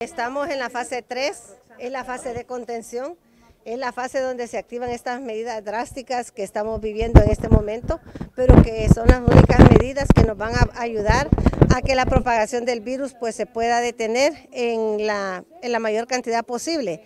Estamos en la fase 3, en la fase de contención, en la fase donde se activan estas medidas drásticas que estamos viviendo en este momento, pero que son las únicas medidas que nos van a ayudar a que la propagación del virus pues, se pueda detener en la, mayor cantidad posible.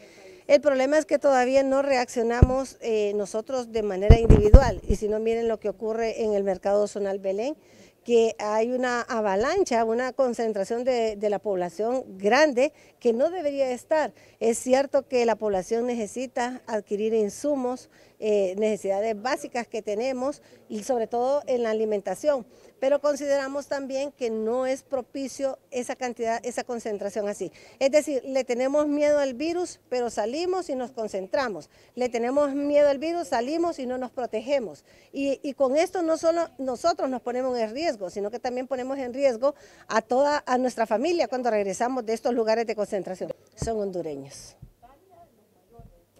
El problema es que todavía no reaccionamos eh, nosotros de manera individual y si no miren lo que ocurre en el mercado zonal Belén, que hay una avalancha, una concentración de, la población grande que no debería estar. Es cierto que la población necesita adquirir insumos, eh, necesidades básicas que tenemos y sobre todo en la alimentación. Pero consideramos también que no es propicio esa cantidad, esa concentración así. Es decir, le tenemos miedo al virus, pero salimos y nos concentramos. Le tenemos miedo al virus, salimos y no nos protegemos. Y, con esto no solo nosotros nos ponemos en riesgo, sino que también ponemos en riesgo a toda a nuestra familia cuando regresamos de estos lugares de concentración. Son hondureños.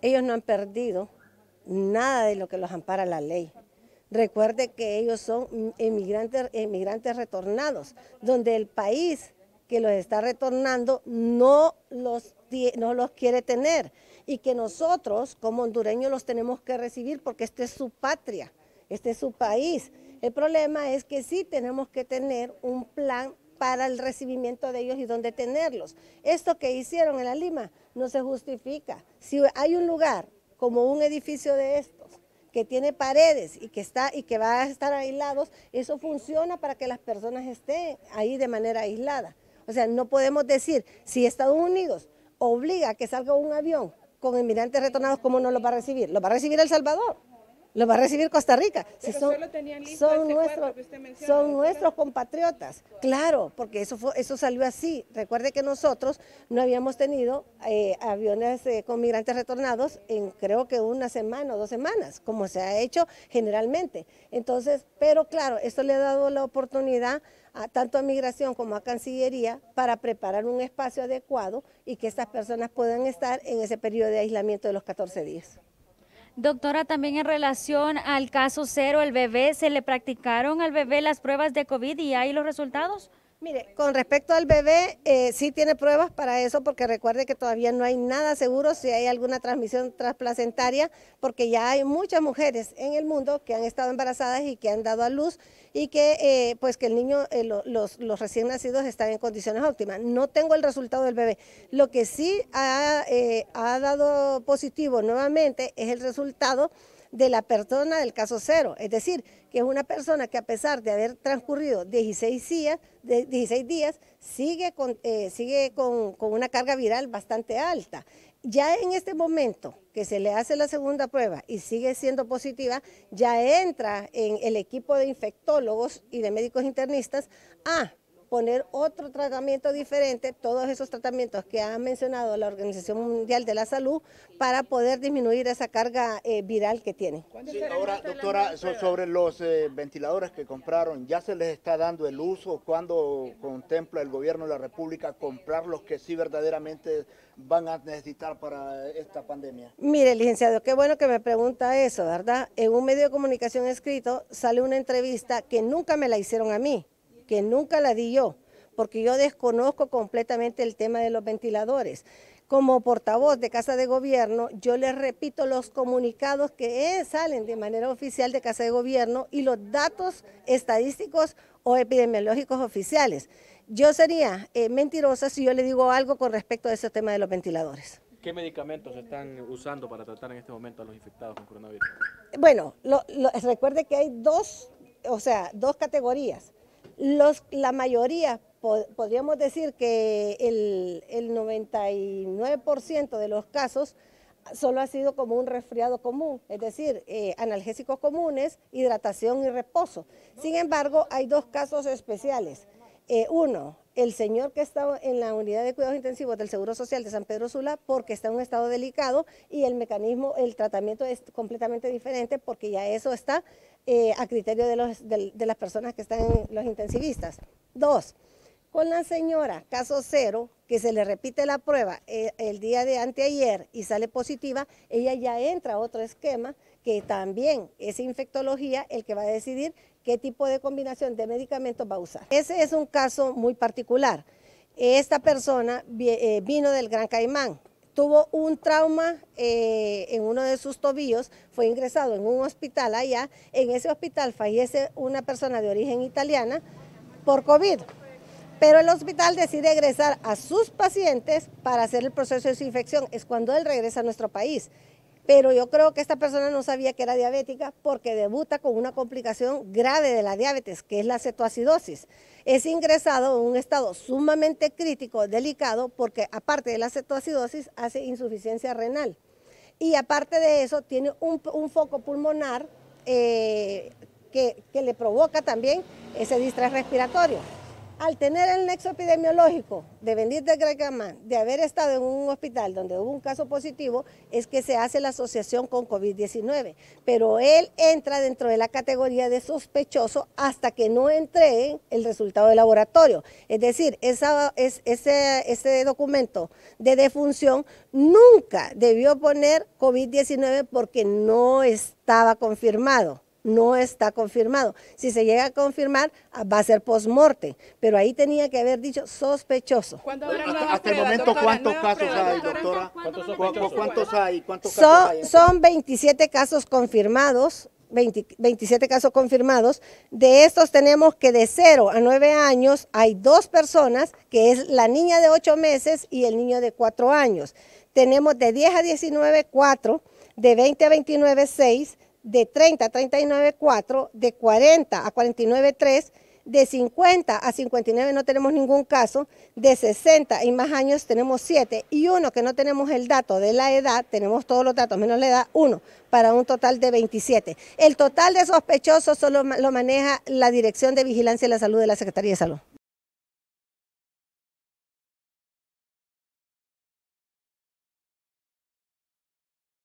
Ellos no han perdido nada de lo que los ampara la ley. Recuerde que ellos son emigrantes, emigrantes retornados, donde el país que los está retornando no los, no los quiere tener y que nosotros como hondureños los tenemos que recibir porque esta es su patria, este es su país. El problema es que sí tenemos que tener un plan para el recibimiento de ellos y dónde tenerlos. Esto que hicieron en la Lima no se justifica. Si hay un lugar como un edificio de estos que tiene paredes y que está y que va a estar aislados, eso funciona para que las personas estén ahí de manera aislada. O sea, no podemos decir si Estados Unidos obliga a que salga un avión con inmigrantes retornados, ¿cómo no lo va a recibir? Lo va a recibir El Salvador lo va a recibir Costa Rica. son, nuestros, compatriotas. Claro, porque eso, fue, eso salió así. Recuerde que nosotros no habíamos tenido eh, aviones eh, con migrantes retornados en creo que una semana o dos semanas, como se ha hecho generalmente. Entonces, pero claro, esto le ha dado la oportunidad a, tanto a Migración como a Cancillería para preparar un espacio adecuado y que estas personas puedan estar en ese periodo de aislamiento de los 14 días. Doctora, también en relación al caso cero, el bebé, ¿se le practicaron al bebé las pruebas de COVID y hay los resultados? Mire, con respecto al bebé, eh, sí tiene pruebas para eso, porque recuerde que todavía no hay nada seguro si hay alguna transmisión transplacentaria, porque ya hay muchas mujeres en el mundo que han estado embarazadas y que han dado a luz y que eh, pues que el niño, eh, los, recién nacidos están en condiciones óptimas. No tengo el resultado del bebé. Lo que sí ha eh, dado positivo nuevamente es el resultado de la persona del caso cero, es decir, que es una persona que a pesar de haber transcurrido 16 días, días sigue, con, eh, sigue con, con una carga viral bastante alta. Ya en este momento que se le hace la segunda prueba y sigue siendo positiva, ya entra en el equipo de infectólogos y de médicos internistas a poner otro tratamiento diferente, todos esos tratamientos que ha mencionado la Organización Mundial de la Salud, para poder disminuir esa carga eh, viral que tiene. ahora, doctora, sobre los eh, ventiladores que compraron, ¿ya se les está dando el uso? ¿Cuándo contempla el gobierno de la República comprar los que sí verdaderamente van a necesitar para esta pandemia? Mire, licenciado, qué bueno que me pregunta eso, ¿verdad? En un medio de comunicación escrito sale una entrevista que nunca me la hicieron a mí que nunca la di yo, porque yo desconozco completamente el tema de los ventiladores. Como portavoz de Casa de Gobierno, yo les repito los comunicados que eh, salen de manera oficial de Casa de Gobierno y los datos estadísticos o epidemiológicos oficiales. Yo sería eh, mentirosa si yo le digo algo con respecto a ese tema de los ventiladores. ¿Qué medicamentos están usando para tratar en este momento a los infectados con coronavirus? Bueno, recuerde que hay dos, o sea, dos categorías la mayoría, podríamos decir que el, 99% de los casos solo ha sido como un resfriado común, es decir, eh, analgésicos comunes, hidratación y reposo. Sin embargo, hay dos casos especiales. Eh, uno, el señor que está en la unidad de cuidados intensivos del Seguro Social de San Pedro Sula porque está en un estado delicado y el mecanismo, el tratamiento es completamente diferente porque ya eso está eh, a criterio de, los, las personas que están en los intensivistas. Dos, con la señora, caso cero, que se le repite la prueba eh, el día de anteayer y sale positiva, ella ya entra a otro esquema que también es infectología el que va a decidir qué tipo de combinación de medicamentos va a usar. Ese es un caso muy particular. Esta persona eh, vino del Gran Caimán, tuvo un trauma eh, en uno de sus tobillos, fue ingresado en un hospital allá, en ese hospital fallece una persona de origen italiana por COVID, pero el hospital decide egresar a sus pacientes para hacer el proceso de su infección, es cuando él regresa a nuestro país pero yo creo que esta persona no sabía que era diabética porque debuta con una complicación grave de la diabetes, que es la cetoacidosis. Es ingresado en un estado sumamente crítico, delicado, porque aparte de la cetoacidosis hace insuficiencia renal. Y aparte de eso tiene un, foco pulmonar eh, que, que, le provoca también ese distrés respiratorio al tener el nexo epidemiológico de venir de de haber estado en un hospital donde hubo un caso positivo, es que se hace la asociación con COVID-19. Pero él entra dentro de la categoría de sospechoso hasta que no en el resultado de laboratorio. Es decir, ese documento de defunción nunca debió poner COVID-19 porque no estaba confirmado no está confirmado. Si se llega a confirmar, ah, va a ser post pero ahí tenía que haber dicho sospechoso. Hasta, el momento, ¿cuántos casos hay, doctora? ¿Cuántos, ¿Cuántos hay? ¿Cuántos casos son, hay? Son 27 casos confirmados, 27 casos confirmados. De estos tenemos que de 0 a 9 años hay dos personas, que es la niña de 8 meses y el niño de 4 años. Tenemos de 10 a 19, 4, de 20 a 29, 6, de 30 a 39.4, de 40 a 49.3, de 50 a 59 no tenemos ningún caso, de 60 y más años tenemos 7 y uno que no tenemos el dato de la edad, tenemos todos los datos menos la edad, uno, para un total de 27. El total de sospechosos solo lo maneja la Dirección de Vigilancia de la Salud de la Secretaría de Salud.